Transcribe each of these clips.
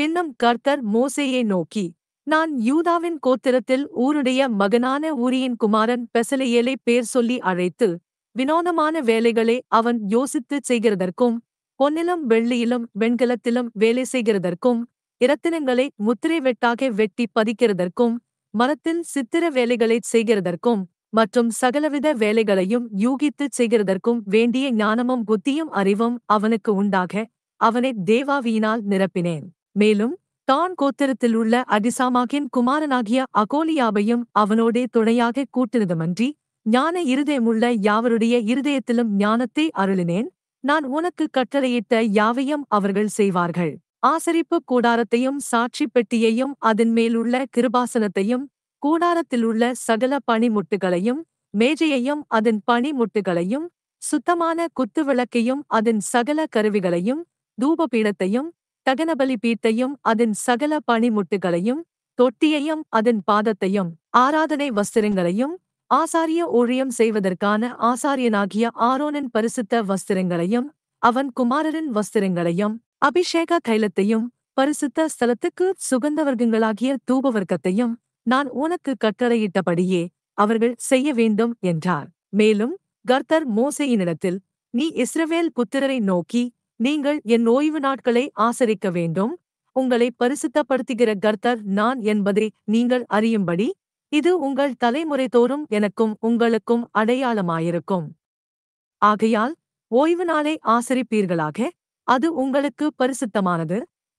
பின்னும் கர்த்தர் மோசேயை நோக்கி நான் யூதாவின் கோத்திரத்தில் ஊருடைய மகனான ஊரியின் குமாரன் பெசலையேலை பேர் சொல்லி அழைத்து வினோதமான வேலைகளை அவன் யோசித்துச் செய்கிறதற்கும் பொன்னிலும் வெள்ளியிலும் வெண்கலத்திலும் வேலை செய்கிறதற்கும் இரத்தினங்களை முத்திரை வெட்டாக வெட்டி பதிக்கிறதற்கும் மரத்தில் சித்திர வேலைகளைச் செய்கிறதற்கும் மற்றும் சகலவித வேலைகளையும் யூகித்துச் செய்கிறதற்கும் வேண்டிய ஞானமும் புத்தியும் அறிவும் அவனுக்கு உண்டாக அவனை தேவாவியினால் நிரப்பினேன் மேலும் தான் கோத்திரத்தில் உள்ள அடிசாமாகின் குமாரனாகிய அகோலியாவையும் அவனோடே துணையாக கூட்டிருந்தமன்றி ஞான இருதயமுள்ள யாவருடைய இருதயத்திலும் ஞானத்தை அருளினேன் நான் உனக்கு கட்டளையிட்ட யாவையும் அவர்கள் செய்வார்கள் ஆசரிப்பு கூடாரத்தையும் சாட்சி பெட்டியையும் அதன் மேலுள்ள கிருபாசனத்தையும் கூடாரத்திலுள்ள சகல பனிமுட்டுகளையும் மேஜையையும் அதன் பனிமுட்டுகளையும் சுத்தமான குத்துவிளக்கையும் அதன் சகல கருவிகளையும் தூபபீடத்தையும் தகனபலி பீட்டையும் அதன் சகல பணிமுட்டுகளையும் தொட்டியையும் அதன் பாதத்தையும் ஆராதனை வஸ்திரங்களையும் ஆசாரிய ஊழியம் செய்வதற்கான ஆசாரியனாகிய ஆரோனின் பரிசுத்த வஸ்திரங்களையும் அவன் குமாரரின் வஸ்திரங்களையும் அபிஷேக கைலத்தையும் பரிசுத்த ஸ்தலத்துக்கு தூப தூபவர்க்கத்தையும் நான் உனக்கு கட்டளையிட்டபடியே அவர்கள் செய்ய வேண்டும் என்றார் மேலும் கர்த்தர் மோசையினிடத்தில் நீ இஸ்ரவேல் புத்திரரை நோக்கி நீங்கள் என் ஓய்வு நாட்களை ஆசரிக்க வேண்டும் உங்களை பரிசுத்தப்படுத்துகிற கர்த்தர் நான் என்பதை நீங்கள் அறியும்படி இது உங்கள் தலைமுறை தோறும் எனக்கும் உங்களுக்கும் அடையாளமாயிருக்கும் ஆகையால் ஓய்வு நாளை ஆசரிப்பீர்களாக அது உங்களுக்கு பரிசுத்தமானது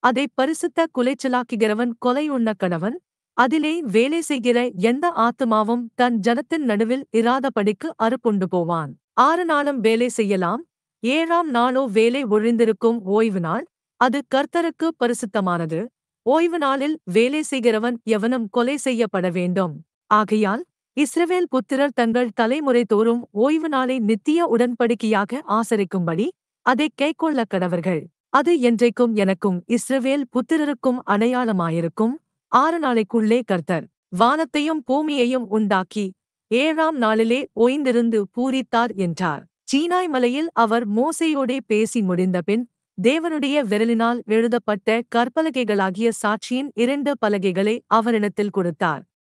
அதை பரிசுத்த குலைச்சலாக்குகிறவன் கொலை உண்ண கணவன் அதிலே வேலை செய்கிற எந்த ஆத்மாவும் தன் ஜனத்தின் நடுவில் இராதபடிக்கு அறுப்புண்டு போவான் ஆறு நாளும் வேலை செய்யலாம் ஏழாம் நாளோ வேலை ஒழிந்திருக்கும் ஓய்வு நாள் அது கர்த்தருக்கு பரிசுத்தமானது ஓய்வு நாளில் வேலை செய்கிறவன் எவனும் கொலை செய்யப்பட வேண்டும் ஆகையால் இஸ்ரவேல் புத்திரர் தங்கள் தலைமுறை தோறும் ஓய்வு நாளை நித்திய உடன்படிக்கையாக ஆசரிக்கும்படி அதை கைக்கொள்ள கடவர்கள் அது என்றைக்கும் எனக்கும் இஸ்ரவேல் புத்திரருக்கும் அடையாளமாயிருக்கும் ஆறு நாளைக்குள்ளே கர்த்தர் வானத்தையும் பூமியையும் உண்டாக்கி ஏழாம் நாளிலே ஓய்ந்திருந்து பூரித்தார் என்றார் சீனாய் மலையில் அவர் மோசையோடே பேசி முடிந்தபின் தேவனுடைய விரலினால் எழுதப்பட்ட கற்பலகைகளாகிய சாட்சியின் இரண்டு பலகைகளை அவரிடத்தில் கொடுத்தார்